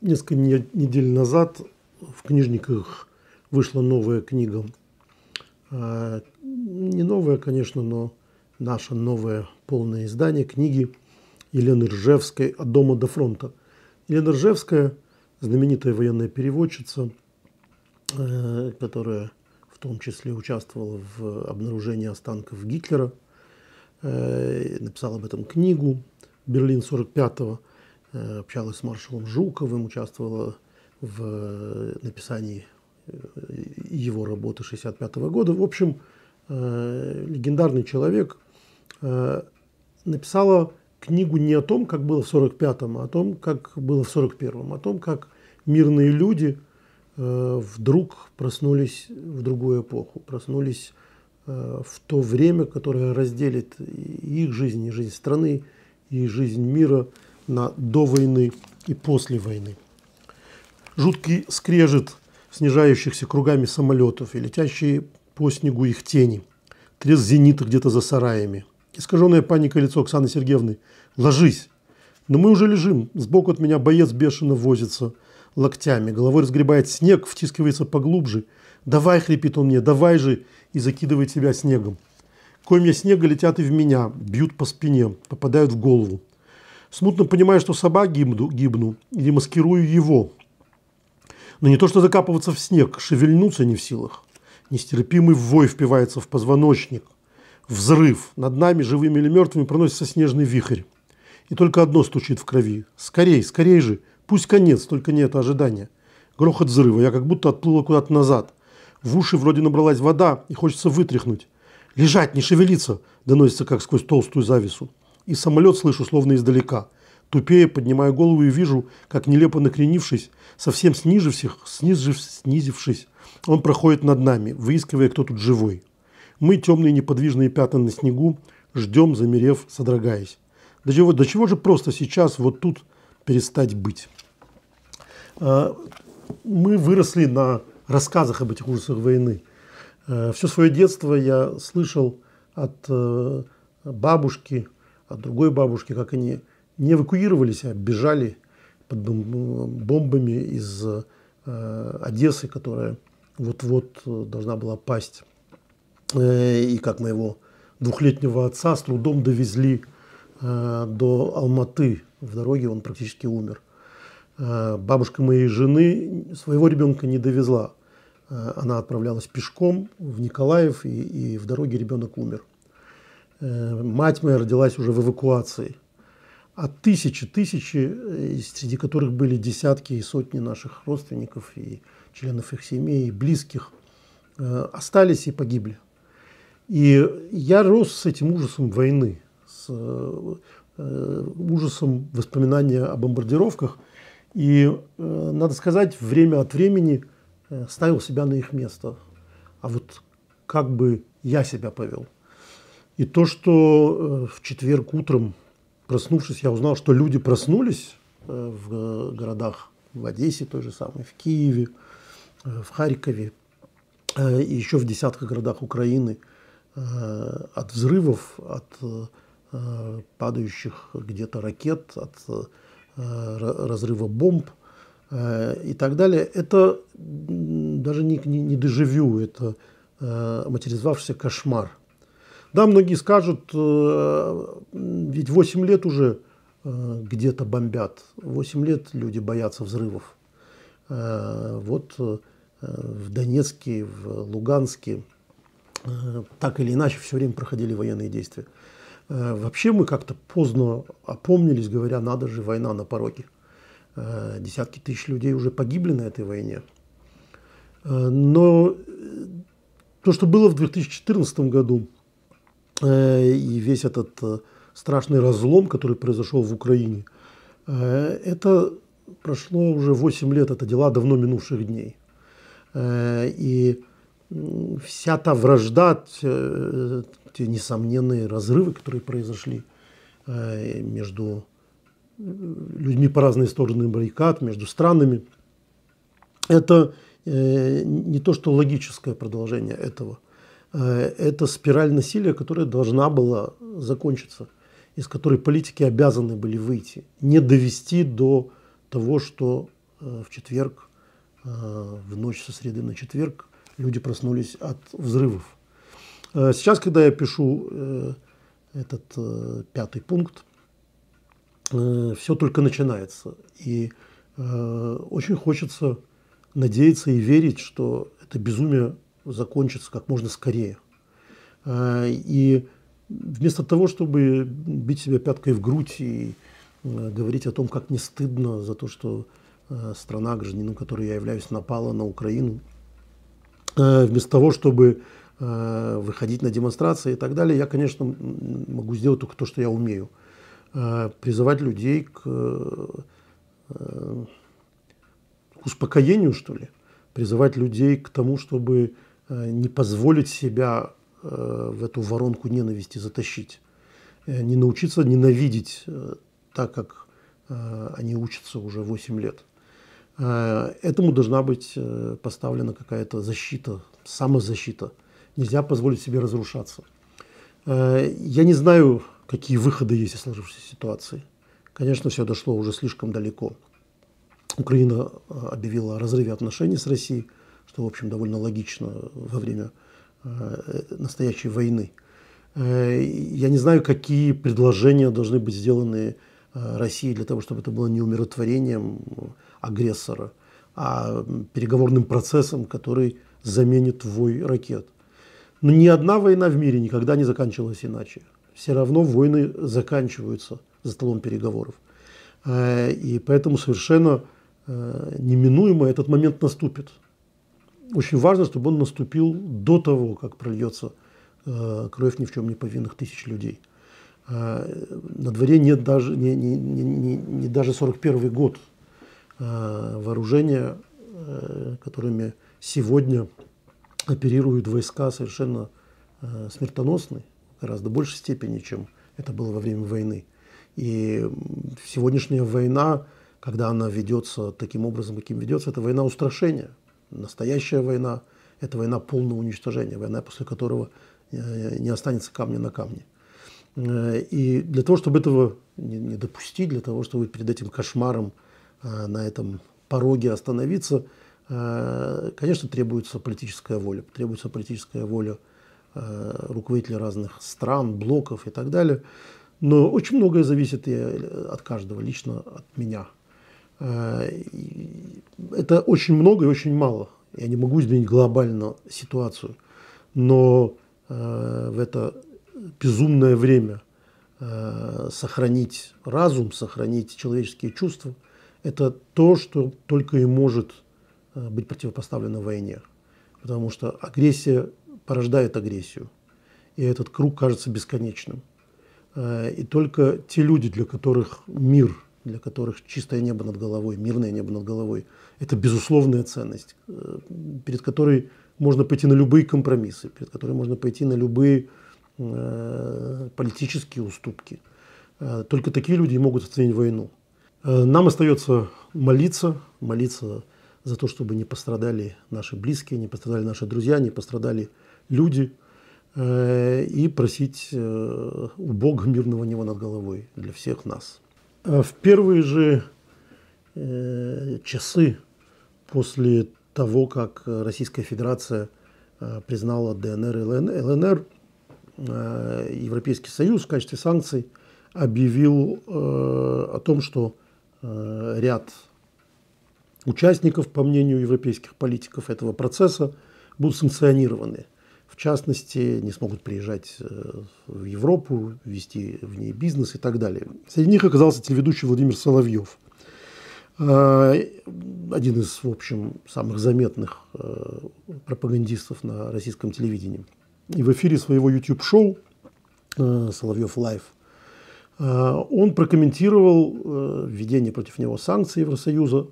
Несколько недель назад в книжниках вышла новая книга. А, не новая, конечно, но наше новое полное издание книги Елены Ржевской «От дома до фронта». Елена Ржевская, знаменитая военная переводчица, э, которая в том числе участвовала в обнаружении останков Гитлера, э, написала об этом книгу «Берлин 45-го». Э, общалась с маршалом Жуковым, участвовала в э, написании э, его работы 1965 года. В общем, легендарный человек написала книгу не о том, как было в 1945-м, а о том, как было в 1941-м, о том, как мирные люди вдруг проснулись в другую эпоху, проснулись в то время, которое разделит их жизнь, и жизнь страны, и жизнь мира – на до войны и после войны. Жуткий скрежет снижающихся кругами самолетов и летящие по снегу их тени. Треск зенита где-то за сараями. Искаженная паника лицо Оксаны Сергеевны. «Ложись!» Но мы уже лежим. Сбоку от меня боец бешено возится локтями. Головой разгребает снег, втискивается поглубже. «Давай!» – хрипит он мне. «Давай же!» И закидывает себя снегом. Комья снега летят и в меня, бьют по спине, попадают в голову. Смутно понимаю, что сама гибну, гибну или маскирую его. Но не то, что закапываться в снег, шевельнуться не в силах. Нестерпимый вой впивается в позвоночник. Взрыв. Над нами, живыми или мертвыми, проносится снежный вихрь. И только одно стучит в крови. Скорей, скорей же. Пусть конец, только не это ожидание. Грохот взрыва. Я как будто отплыла куда-то назад. В уши вроде набралась вода, и хочется вытряхнуть. «Лежать, не шевелиться!» – доносится как сквозь толстую завесу и самолет слышу словно издалека. Тупее поднимаю голову и вижу, как нелепо накренившись, совсем снижившись, снижив, снизившись, он проходит над нами, выискивая, кто тут живой. Мы, темные неподвижные пятна на снегу, ждем, замерев, содрогаясь. До чего, до чего же просто сейчас вот тут перестать быть? А, мы выросли на рассказах об этих ужасах войны. А, Все свое детство я слышал от э, бабушки, от а другой бабушки, как они не эвакуировались, а бежали под бомбами из э, Одессы, которая вот-вот э, должна была пасть. Э, и как моего двухлетнего отца с трудом довезли э, до Алматы. В дороге он практически умер. Э, бабушка моей жены своего ребенка не довезла. Э, она отправлялась пешком в Николаев, и, и в дороге ребенок умер. Э, мать моя родилась уже в эвакуации. А тысячи, тысячи, э, среди которых были десятки и сотни наших родственников и членов их семей, и близких, э, остались и погибли. И я рос с этим ужасом войны, с ужасом воспоминания о бомбардировках. И, надо сказать, время от времени ставил себя на их место. А вот как бы я себя повел – и то, что э, в четверг утром, проснувшись, я узнал, что люди проснулись э, в э, городах, в Одессе той же самой, в Киеве, в Харькове, и еще в десятках городах Украины от взрывов, от падающих где-то ракет, от разрыва бомб и так далее. Это даже не, не, не дежавю, это материализовавшийся кошмар – да, многие скажут, э, ведь 8 лет уже э, где-то бомбят, 8 лет люди боятся взрывов. Э, вот в Донецке, в Луганске так или иначе все время проходили военные действия. Вообще мы как-то поздно опомнились, говоря, надо же, война на пороге. Десятки тысяч людей уже погибли на этой войне. Но то, что было в 2014 году, Э, и весь этот э, страшный разлом, который произошел в Украине, э, это прошло уже 8 лет, это дела давно минувших дней. И вся та вражда, те несомненные разрывы, которые произошли между людьми по разные стороны баррикад, между странами, это не то, что логическое продолжение этого – Э, это спираль насилия, которая должна была закончиться, из которой политики обязаны были выйти, не довести до того, что э, в четверг, э, в ночь со среды на четверг люди проснулись от взрывов. Сейчас, когда я пишу этот пятый пункт, все только начинается. И очень хочется надеяться и верить, что это безумие закончится как можно скорее. Э, и вместо того, чтобы бить себя пяткой в грудь и э, говорить о том, как не стыдно за то, что э, страна, гражданином которой я являюсь, напала на Украину, вместо того, чтобы выходить на демонстрации и так далее, я, конечно, могу сделать только то, что я умею. Призывать людей к, к успокоению, что ли, призывать людей к тому, чтобы Э, не позволить себя э, в эту воронку ненависти затащить, э, не научиться ненавидеть так, как они учатся уже 8 лет. Этому должна быть поставлена какая-то защита, самозащита. Нельзя позволить себе разрушаться. Я не знаю, какие выходы есть из сложившейся ситуации. Конечно, все дошло уже слишком далеко. Украина объявила о разрыве отношений с Россией что, в общем, довольно логично во время э, настоящей войны. Э, я не знаю, какие предложения должны быть сделаны э, России для того, чтобы это было не умиротворением агрессора, а переговорным процессом, который заменит вой ракет. Но ни одна война в мире никогда не заканчивалась иначе. Все равно войны заканчиваются за столом переговоров. И поэтому совершенно неминуемо этот момент наступит очень важно, чтобы он наступил до того, как прольется э, кровь ни в чем не повинных тысяч людей. Э, на дворе нет даже, не, не, не, не, не даже 41 год э, вооружения, э, которыми сегодня оперируют войска совершенно э, смертоносны, в гораздо большей степени, чем это было во время войны. И сегодняшняя война, когда она ведется таким образом, каким ведется, это война устрашения – Настоящая война – это война полного уничтожения, война, после которого э, не останется камня на камне. Э, и для того, чтобы этого не допустить, для того, чтобы перед этим кошмаром э, на этом пороге остановиться, конечно, требуется политическая воля. Требуется политическая воля руководителей разных стран, блоков и так далее. Но очень многое зависит и от каждого, лично от меня, Э, это очень много и очень мало. Я не могу изменить глобально ситуацию, но э, в это безумное время э, сохранить разум, сохранить человеческие чувства, это то, что только и может быть противопоставлено войне. Потому что агрессия порождает агрессию. И этот круг кажется бесконечным. И только те люди, для которых мир – для которых чистое небо над головой, мирное небо над головой – это безусловная ценность, э, перед которой можно пойти на любые компромиссы, перед которой можно пойти на любые э, политические уступки. Э, только такие люди могут оценить войну. Нам остается молиться, молиться за то, чтобы не пострадали наши близкие, не пострадали наши друзья, не пострадали люди, и просить у Бога мирного неба над головой для всех нас. Э, в первые же э, часы после того, как Российская Федерация э, признала ДНР и ЛНР, Европейский Союз в качестве санкций объявил о том, что ряд участников, по мнению европейских политиков этого процесса, будут санкционированы – в частности, не смогут приезжать э, в Европу, вести в ней бизнес и так далее. Среди них оказался телеведущий Владимир Соловьев. Э, один из, в общем, самых заметных э, пропагандистов на российском телевидении. И в эфире своего YouTube-шоу «Соловьев Лайв» он прокомментировал введение против него санкций Евросоюза,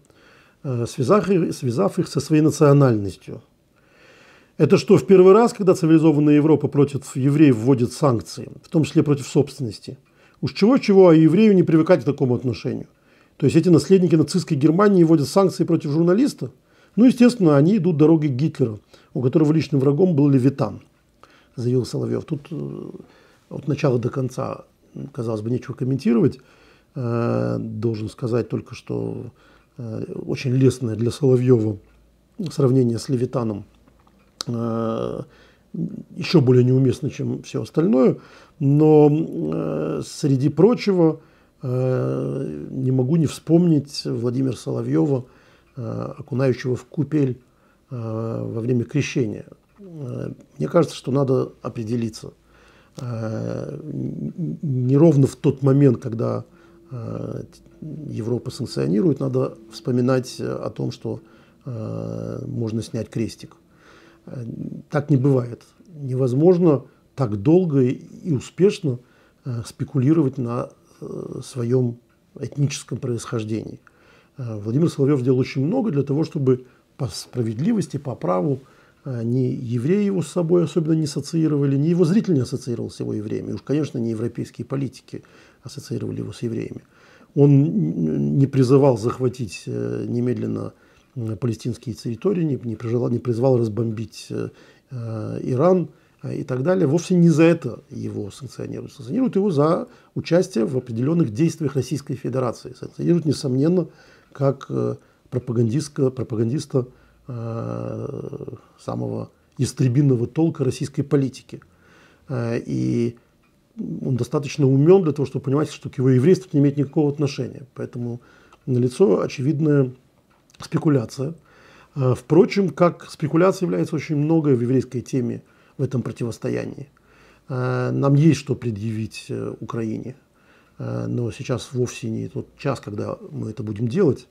связав их со своей национальностью – это что, в первый раз, когда цивилизованная Европа против евреев вводит санкции, в том числе против собственности? Уж чего-чего, а еврею не привыкать к такому отношению. То есть эти наследники нацистской Германии вводят санкции против журналиста? Ну, естественно, они идут дорогой Гитлера, у которого личным врагом был Левитан, заявил Соловьев. Тут э, от начала до конца, казалось бы, нечего комментировать. Э, должен сказать только, что э, очень лестное для Соловьева сравнение с Левитаном – Э, еще более неуместно, чем все остальное, но э, среди прочего э, не могу не вспомнить Владимира Соловьева, окунающего в купель во время крещения. Мне кажется, что надо определиться. Не ровно в тот момент, когда Европа санкционирует, надо вспоминать о том, что можно снять крестик. Э, так не бывает. Невозможно так долго и успешно э, спекулировать на э, своем этническом происхождении. Владимир Соловьев сделал очень много для того, чтобы по справедливости, по праву ни евреи его с собой особенно не ассоциировали, ни его зритель не ассоциировал с его евреями. И уж, конечно, не европейские политики ассоциировали его с евреями. Он не призывал захватить немедленно палестинские территории, не, не, прижила, не призвал разбомбить э, э Иран э, и так далее. Вовсе не за это его санкционируют. Санкционируют его за участие в определенных действиях Российской Федерации. Санкционируют, несомненно, как э, пропагандистка, пропагандиста э, самого истребинного толка российской политики. Э, и он достаточно умен для того, чтобы понимать, что к его еврейству не имеет никакого отношения. Поэтому налицо очевидное спекуляция. Э, впрочем, как спекуляция является очень многое в еврейской теме в этом противостоянии. Э, нам есть что предъявить э, Украине, но сейчас вовсе не тот час, когда мы это будем делать.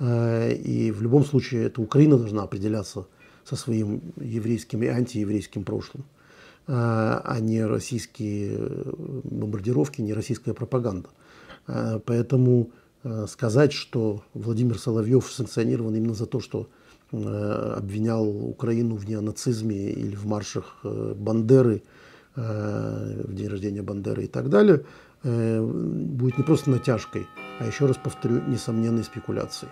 И в любом случае это Украина должна определяться со своим еврейским и антиеврейским прошлым, а не российские бомбардировки, не российская пропаганда. Поэтому Э, сказать, что Владимир Соловьев санкционирован именно за то, что э, обвинял Украину в неонацизме или в маршах э, Бандеры, в день рождения Бандеры и так далее, будет не просто натяжкой, а еще раз повторю, несомненной спекуляцией.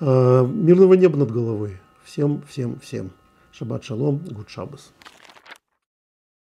Мирного неба над головой. Всем, всем, всем. Шаббат шалом, гуд шаббас.